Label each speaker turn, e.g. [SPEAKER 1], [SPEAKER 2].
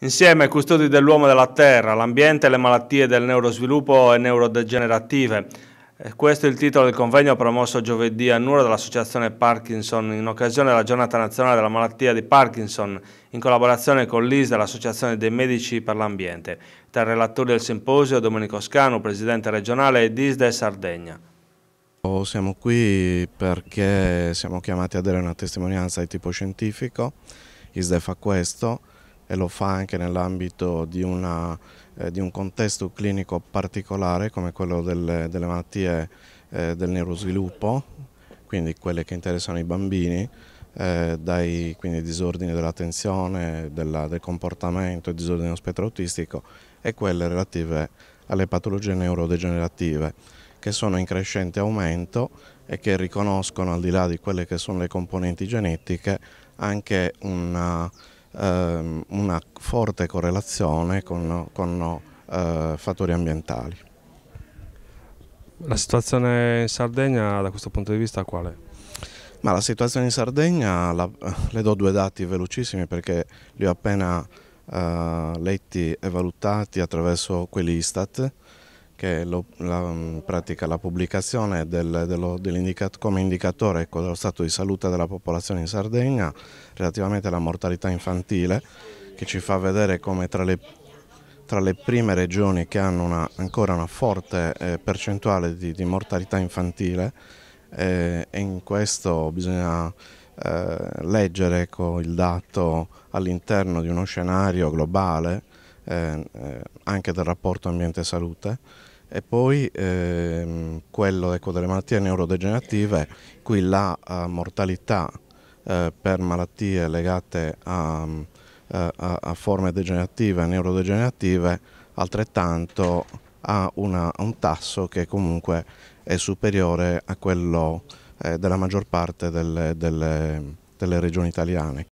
[SPEAKER 1] Insieme ai custodi dell'uomo e della terra, l'ambiente e le malattie del neurosviluppo e neurodegenerative. Eh, questo è il titolo del convegno promosso giovedì a Nuro dall'Associazione Parkinson in occasione della Giornata Nazionale della Malattia di Parkinson in collaborazione con l'IS dell'Associazione dei Medici per l'Ambiente. Tra i relatori del simposio Domenico Scanu, presidente regionale di ISDE Sardegna.
[SPEAKER 2] Oh, siamo qui perché siamo chiamati a dare una testimonianza di tipo scientifico, ISDE fa questo e lo fa anche nell'ambito di, eh, di, un contesto clinico particolare come quello delle, delle malattie eh, del neurosviluppo, quindi quelle che interessano i bambini, eh, dai quindi, disordini dell'attenzione, del comportamento, disordine dello spettro autistico e quelle relative alle patologie neurodegenerative che sono in crescente aumento e che riconoscono al di là di quelle che sono le componenti genetiche anche una ehm, una forte correlazione con, con eh, fattori ambientali.
[SPEAKER 1] La situazione in Sardegna da questo punto di vista qual è?
[SPEAKER 2] Ma la situazione in Sardegna, la, le do due dati velocissimi perché li ho appena eh, letti e valutati attraverso quelli Istat che lo, la, mm, pratica la pubblicazione del, dello, indicat, come indicatore ecco, dello stato di salute della popolazione in Sardegna relativamente alla mortalità infantile che ci fa vedere come tra le, tra le prime regioni che hanno una, ancora una forte eh, percentuale di, di, mortalità infantile eh, e in questo bisogna eh, leggere ecco, il dato all'interno di uno scenario globale Ehm, eh, anche del rapporto ambiente-salute e poi eh, quello ecco, delle malattie neurodegenerative, qui la eh, mortalità eh, per malattie legate a, eh, a, a, forme degenerative, neurodegenerative, altrettanto ha una, un tasso che comunque è superiore a quello eh, della maggior parte delle, delle, delle regioni italiane.